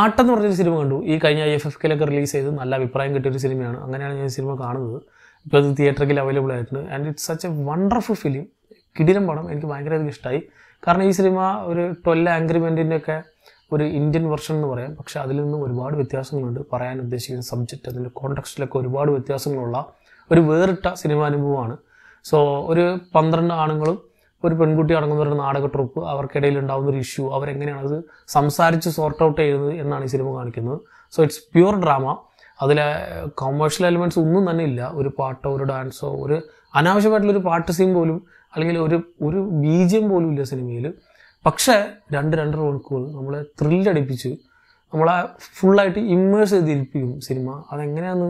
ആട്ടം എന്ന് പറഞ്ഞൊരു സിനിമ കണ്ടു ഈ കഴിഞ്ഞ എഫ് എഫ് കെയിലൊക്കെ റിലീസ് ചെയ്ത് നല്ല അഭിപ്രായം കിട്ടിയൊരു സിനിമയാണ് അങ്ങനെയാണ് ഞാൻ സിനിമ കാണുന്നത് ഇപ്പോൾ അത് തിയേറ്ററിൽ അവൈലബിൾ ആയിട്ടുണ്ട് and it's such a wonderful film കിടിലം പടം എനിക്ക് ഭയങ്കരമായിട്ട് ഇഷ്ടമായി കാരണം ഈ സിനിമ ഒരു ട്വൽവ് ആംഗ്രിമെൻറ്റിൻ്റെ ഒക്കെ ഒരു ഇന്ത്യൻ വെർഷൻ എന്ന് പറയാം പക്ഷെ അതിൽ നിന്നും ഒരുപാട് വ്യത്യാസങ്ങളുണ്ട് പറയാൻ ഉദ്ദേശിക്കുന്ന സബ്ജക്റ്റ് അതിൻ്റെ കോൺടെക്സ്റ്റിലൊക്കെ ഒരുപാട് വ്യത്യാസങ്ങളുള്ള ഒരു വേറിട്ട സിനിമാനുഭവമാണ് സോ ഒരു പന്ത്രണ്ട് ആണുങ്ങളും ഒരു പെൺകുട്ടി അടങ്ങുന്ന ഒരു നാടക ട്രൂപ്പ് അവർക്കിടയിൽ ഉണ്ടാകുന്ന ഒരു ഇഷ്യൂ അവരെങ്ങനെയാണ് അത് സംസാരിച്ച് സോർട്ട് ഔട്ട് ചെയ്യുന്നത് എന്നാണ് ഈ സിനിമ കാണിക്കുന്നത് സോ ഇറ്റ്സ് പ്യുവർ ഡ്രാമ അതിലെ കൊമേഴ്ഷ്യൽ എലിമെൻറ്റ്സ് ഒന്നും തന്നെ ഇല്ല ഒരു പാട്ടോ ഒരു ഡാൻസോ ഒരു അനാവശ്യമായിട്ടുള്ള ഒരു പാട്ട് സീൻ പോലും അല്ലെങ്കിൽ ഒരു ഒരു ബീജം പോലും ഇല്ല സിനിമയിൽ പക്ഷേ രണ്ട് രണ്ടര മണിക്കൂർ നമ്മളെ ത്രില്ലടിപ്പിച്ച് നമ്മളെ ഫുള്ളായിട്ട് ഇമ്മേഴ്സ് ചെയ്തിരിപ്പിക്കും സിനിമ അതെങ്ങനെയാണെന്ന്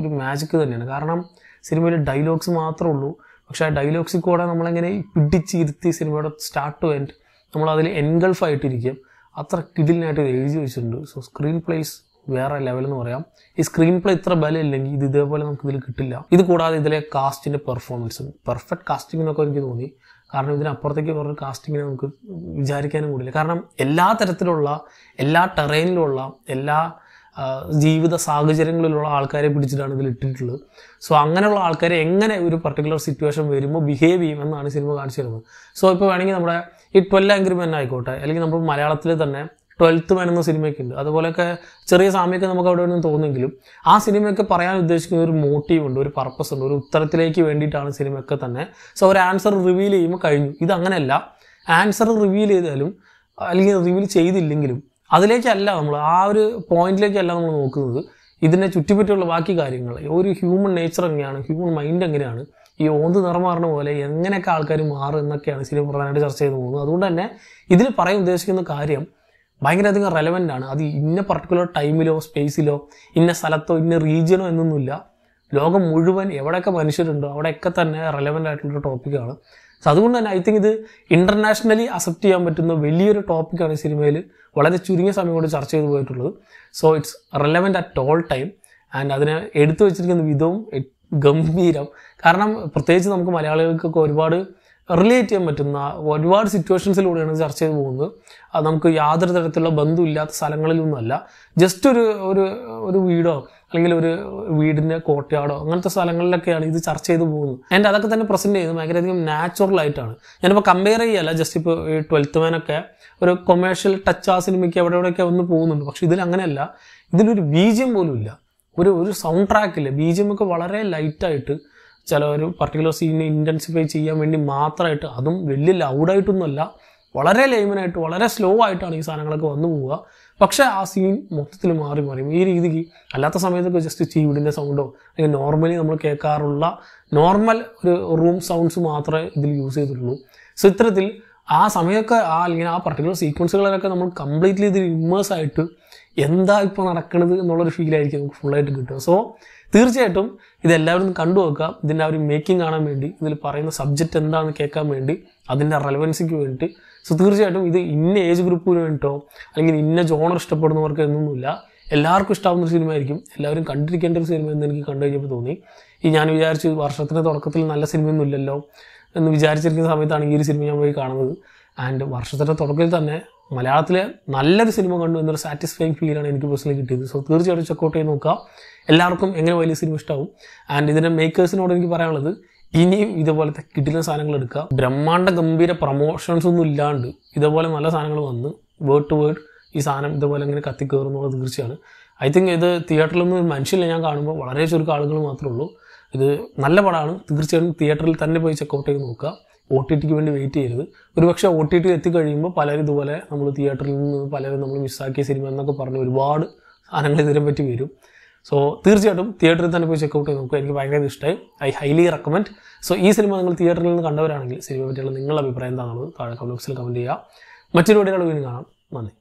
ഒരു മാജിക് തന്നെയാണ് കാരണം സിനിമയിൽ ഡയലോഗ്സ് മാത്രമേ ഉള്ളൂ പക്ഷെ ആ ഡയലോഗ്സിൽ കൂടെ നമ്മളെങ്ങനെ പിടിച്ചിരുത്തി സിനിമയുടെ സ്റ്റാർട്ട് ടു എൻഡ് നമ്മൾ അതിൽ എൻഗൾഫ് ആയിട്ടിരിക്കും അത്ര കിടിലിനായിട്ട് എഴുതി വെച്ചിട്ടുണ്ട് സോ സ്ക്രീൻ പ്ലേസ് വേറെ ലെവൽ എന്ന് പറയാം ഈ സ്ക്രീൻ പ്ലേ ഇത്ര ബലമില്ലെങ്കിൽ ഇത് ഇതേപോലെ നമുക്ക് ഇതിൽ കിട്ടില്ല ഇത് കൂടാതെ ഇതിലെ കാസ്റ്റിൻ്റെ പെർഫോമൻസ് പെർഫെക്റ്റ് കാസ്റ്റിംഗ് എന്നൊക്കെ എനിക്ക് തോന്നി കാരണം ഇതിനപ്പുറത്തേക്ക് പറഞ്ഞ കാസ്റ്റിങ്ങിനെ നമുക്ക് വിചാരിക്കാനും കൂടില്ല കാരണം എല്ലാ തരത്തിലുള്ള എല്ലാ ടെറൈനിലുള്ള എല്ലാ ജീവിത സാഹചര്യങ്ങളിലുള്ള ആൾക്കാരെ പിടിച്ചിട്ടാണ് ഇതിൽ ഇട്ടിട്ടുള്ളത് സോ അങ്ങനെയുള്ള ആൾക്കാരെ എങ്ങനെ ഒരു പർട്ടിക്കുലർ സിറ്റുവേഷൻ വരുമ്പോൾ ബിഹേവ് ചെയ്യും എന്നാണ് സിനിമ കാണിച്ചു തരുന്നത് സോ ഇപ്പോൾ വേണമെങ്കിൽ നമ്മുടെ ഈ ട്വൽ ആംഗ്രി മെൻ ആയിക്കോട്ടെ അല്ലെങ്കിൽ നമ്മൾ മലയാളത്തിൽ തന്നെ ട്വൽത്ത് മെൻ എന്ന സിനിമയൊക്കെ ഉണ്ട് അതുപോലെയൊക്കെ ചെറിയ സമയമൊക്കെ നമുക്ക് അവിടെ ഒന്നും തോന്നുമെങ്കിലും ആ സിനിമയൊക്കെ പറയാൻ ഉദ്ദേശിക്കുന്ന ഒരു മോട്ടീവ് ഉണ്ട് ഒരു പർപ്പസ് ഉണ്ട് ഒരു ഉത്തരത്തിലേക്ക് വേണ്ടിയിട്ടാണ് സിനിമയൊക്കെ തന്നെ സോ ഒരു ആൻസർ റിവീൽ ചെയ്യുമ്പോൾ കഴിഞ്ഞു ഇത് അങ്ങനെയല്ല ആൻസർ റിവീൽ ചെയ്താലും അല്ലെങ്കിൽ റിവീൽ ചെയ്തില്ലെങ്കിലും അതിലേക്കല്ല നമ്മൾ ആ ഒരു പോയിന്റിലേക്കല്ല നമ്മൾ നോക്കുന്നത് ഇതിനെ ചുറ്റിപ്പറ്റിയുള്ള ബാക്കി കാര്യങ്ങൾ ഒരു ഹ്യൂമൻ നേച്ചർ എങ്ങനെയാണ് ഹ്യൂമൻ മൈൻഡ് എങ്ങനെയാണ് ഈ ഓന്ത് നിറമാറണ പോലെ എങ്ങനെയൊക്കെ ആൾക്കാർ മാറും എന്നൊക്കെയാണ് സിനിമ പ്രധാനമായിട്ട് ചർച്ച ചെയ്തു പോകുന്നത് അതുകൊണ്ട് തന്നെ ഇതിൽ പറയാൻ ഉദ്ദേശിക്കുന്ന കാര്യം ഭയങ്കരധികം റെലവൻ്റ് ആണ് അത് ഇന്ന പർട്ടിക്കുലർ ടൈമിലോ സ്പേസിലോ ഇന്ന സ്ഥലത്തോ ഇന്ന റീജിയനോ എന്നൊന്നുമില്ല ലോകം മുഴുവൻ എവിടെയൊക്കെ മനുഷ്യരുണ്ടോ അവിടെയൊക്കെ തന്നെ റെലവൻ്റ് ആയിട്ടുള്ള ടോപ്പിക്കാണ് സോ അതുകൊണ്ട് തന്നെ ഐ തിങ്ക് ഇത് ഇന്റർനാഷണലി അക്സെപ്റ്റ് ചെയ്യാൻ പറ്റുന്ന വലിയൊരു ടോപ്പിക്കാണ് ഈ സിനിമയിൽ വളരെ ചുരുങ്ങിയ സമയം കൊണ്ട് ചർച്ച ചെയ്തു പോയിട്ടുള്ളത് so it's relevant at all time and അതിനെ എടുത്തു വെച്ചിരിക്കുന്ന വിധവും ഗംഭീരം കാരണം പ്രത്യേകിച്ച് നമുക്ക് മലയാളികൾക്കൊക്കെ ഒരുപാട് റിലേറ്റ് ചെയ്യാൻ പറ്റുന്ന ഒരുപാട് സിറ്റുവേഷൻസിലൂടെയാണ് ചർച്ച ചെയ്തു പോകുന്നത് അത് നമുക്ക് യാതൊരു തരത്തിലുള്ള ബന്ധമില്ലാത്ത സ്ഥലങ്ങളിലൊന്നുമല്ല ജസ്റ്റ് ഒരു ഒരു ഒരു വീടോ അല്ലെങ്കിൽ ഒരു വീടിൻ്റെ കോട്ടയാടോ അങ്ങനത്തെ സ്ഥലങ്ങളിലൊക്കെയാണ് ഇത് ചർച്ച ചെയ്തു പോകുന്നത് ആൻഡ് അതൊക്കെ തന്നെ പ്രസന്റ് ചെയ്യുന്നത് ഭയങ്കരധികം നാച്ചുറൽ ആയിട്ടാണ് ഞാനിപ്പോൾ കമ്പയർ ചെയ്യല്ല ജസ്റ്റ് ഇപ്പോൾ ഈ ട്വൽത്ത് മാനൊക്കെ ഒരു കൊമേഴ്ഷ്യൽ ടച്ച് ആ സിനിമയ്ക്ക് എവിടെ എവിടെയൊക്കെ ഒന്ന് പോകുന്നുണ്ട് പക്ഷെ ഇതിൽ അങ്ങനെയല്ല ഇതിലൊരു ബീജിയം പോലും ഇല്ല ഒരു ഒരു സൗണ്ട് ട്രാക്കില്ല ബീജിയം ഒക്കെ വളരെ ലൈറ്റായിട്ട് ചില ഒരു പർട്ടിക്കുലർ സീനിനെ ഇൻറ്റൻസിഫൈ ചെയ്യാൻ വേണ്ടി മാത്രമായിട്ട് അതും വലിയ ലൗഡായിട്ടൊന്നുമല്ല വളരെ ലൈമനായിട്ട് വളരെ സ്ലോ ആയിട്ടാണ് ഈ സാധനങ്ങളൊക്കെ വന്നു പോവുക പക്ഷെ ആ സീൻ മൊത്തത്തിൽ മാറി മറിയും ഈ രീതിക്ക് അല്ലാത്ത സമയത്തൊക്കെ ജസ്റ്റ് ചീവിടിൻ്റെ സൗണ്ടോ അല്ലെങ്കിൽ നോർമലി നമ്മൾ കേൾക്കാറുള്ള നോർമൽ ഒരു റൂം സൗണ്ട്സ് മാത്രമേ ഇതിൽ യൂസ് ചെയ്തിട്ടുള്ളൂ സോ ഇത്തരത്തിൽ ആ സമയമൊക്കെ ആ അല്ലെങ്കിൽ ആ പർട്ടിക്കുലർ സീക്വൻസുകളിലൊക്കെ നമ്മൾ കംപ്ലീറ്റ്ലി ഇതിൽ ഇമ്മേഴ്സ് ആയിട്ട് എന്താ ഇപ്പോൾ നടക്കണത് എന്നുള്ളൊരു ആയിരിക്കും നമുക്ക് ഫുള്ളായിട്ട് കിട്ടുക സോ തീർച്ചയായിട്ടും ഇതെല്ലാവരും കണ്ടു നോക്കുക ഇതിൻ്റെ ആ ഒരു മേക്കിംഗ് കാണാൻ വേണ്ടി ഇതിൽ പറയുന്ന സബ്ജക്റ്റ് എന്താണെന്ന് കേൾക്കാൻ വേണ്ടി അതിൻ്റെ റെലവൻസിക്ക് വേണ്ടിയിട്ട് സോ തീർച്ചയായിട്ടും ഇത് ഇന്ന ഏജ് ഗ്രൂപ്പിന് വേണ്ടിട്ടോ അല്ലെങ്കിൽ ഇന്ന ജോണർ ഇഷ്ടപ്പെടുന്നവർക്ക് എന്നൊന്നുമില്ല എല്ലാവർക്കും ഇഷ്ടാവുന്ന ഒരു ആയിരിക്കും എല്ലാവരും കണ്ടിരിക്കേണ്ട ഒരു സിനിമ എന്ന് എനിക്ക് കണ്ടു കഴിഞ്ഞപ്പോൾ തോന്നി ഈ ഞാൻ വിചാരിച്ച് വർഷത്തിൻ്റെ തുടക്കത്തിൽ നല്ല സിനിമയൊന്നും ഇല്ലല്ലോ എന്ന് വിചാരിച്ചിരിക്കുന്ന സമയത്താണ് ഈ ഒരു സിനിമ ഞാൻ പോയി കാണുന്നത് ആൻഡ് വർഷത്തിൻ്റെ തുടക്കത്തിൽ തന്നെ മലയാളത്തിലെ നല്ലൊരു സിനിമ കണ്ടു എന്നൊരു സാറ്റിസ്ഫൈങ് ഫീലാണ് എനിക്ക് പേഴ്സണലി കിട്ടിയത് സോ തീർച്ചയായിട്ടും ചെക്കൗട്ട് ചെയ്ത് നോക്കുക എല്ലാവർക്കും എങ്ങനെ വലിയ സിനിമ ഇഷ്ടമാവും ആൻഡ് ഇതിൻ്റെ മേക്കേഴ്സിനോട് എനിക്ക് പറയാനുള്ളത് ഇനിയും ഇതേപോലത്തെ കിട്ടുന്ന സാധനങ്ങൾ എടുക്കുക ബ്രഹ്മാണ്ട ഗംഭീര പ്രൊമോഷൻസ് ഒന്നും ഇല്ലാണ്ട് ഇതേപോലെ നല്ല സാധനങ്ങൾ വന്ന് വേർഡ് ടു വേർഡ് ഈ സാധനം ഇതേപോലെ ഇങ്ങനെ കത്തിക്കയറുന്നുള്ളത് തീർച്ചയാണ് ഐ തിങ്ക് ഇത് തിയേറ്ററിലൊന്നും മനുഷ്യനെ ഞാൻ കാണുമ്പോൾ വളരെ ചുരുക്കം ആളുകൾ മാത്രമേ ഉള്ളൂ ഇത് നല്ല പടമാണ് തീർച്ചയായും തിയേറ്ററിൽ തന്നെ പോയി ചെക്കൗട്ട് ചെയ്ത് നോക്കുക ഒ ടി ടിക്ക് വേണ്ടി വെയിറ്റ് ചെയ്യരുത് പക്ഷേ ഒ ടി ടി എത്തിക്കഴിയുമ്പോൾ പലരും ഇതുപോലെ നമ്മൾ തിയേറ്ററിൽ നിന്ന് പലരും നമ്മൾ മിസ്സാക്കിയ സിനിമ എന്നൊക്കെ പറഞ്ഞ് ഒരുപാട് സാധനങ്ങൾ ഇതിനെ പറ്റി വരും സോ തീർച്ചയായിട്ടും തിയേറ്ററിൽ തന്നെ പോയി ചെക്കൗട്ട് ചെയ്ത് നോക്കുക എനിക്ക് ഭയങ്കര ഇഷ്ടമായി ഐ ഹൈലി റെക്കമെൻഡ് സോ ഈ സിനിമ നിങ്ങൾ തിയേറ്ററിൽ നിന്ന് കണ്ടവരാണെങ്കിൽ സിനിമയെ പറ്റിയുള്ള നിങ്ങളുടെ അഭിപ്രായം എന്താണെന്നുള്ളത് താഴെ കമൻറ്റ് ബോക്സിൽ കമൻറ്റ് ചെയ്യുക മറ്റൊരു വീഡിയോയുടെ വീണ്ടും കാണാം നന്ദി